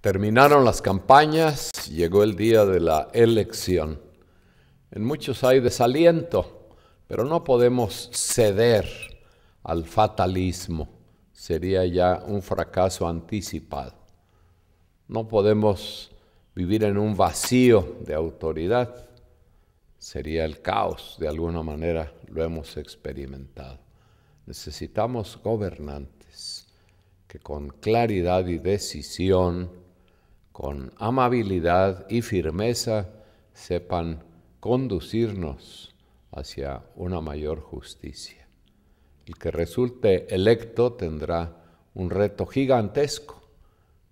Terminaron las campañas, llegó el día de la elección. En muchos hay desaliento, pero no podemos ceder al fatalismo. Sería ya un fracaso anticipado. No podemos vivir en un vacío de autoridad. Sería el caos, de alguna manera lo hemos experimentado. Necesitamos gobernantes que con claridad y decisión con amabilidad y firmeza sepan conducirnos hacia una mayor justicia. El que resulte electo tendrá un reto gigantesco.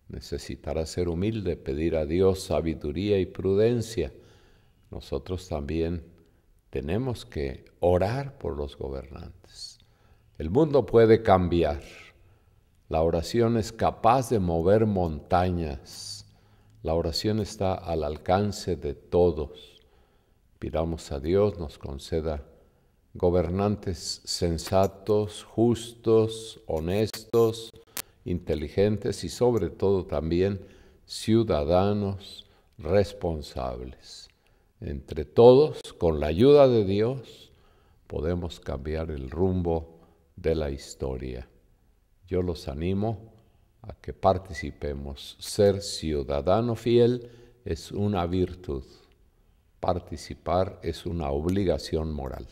Necesitará ser humilde, pedir a Dios sabiduría y prudencia. Nosotros también tenemos que orar por los gobernantes. El mundo puede cambiar. La oración es capaz de mover montañas la oración está al alcance de todos. Pidamos a Dios nos conceda gobernantes sensatos, justos, honestos, inteligentes y sobre todo también ciudadanos responsables. Entre todos, con la ayuda de Dios, podemos cambiar el rumbo de la historia. Yo los animo a que participemos. Ser ciudadano fiel es una virtud, participar es una obligación moral.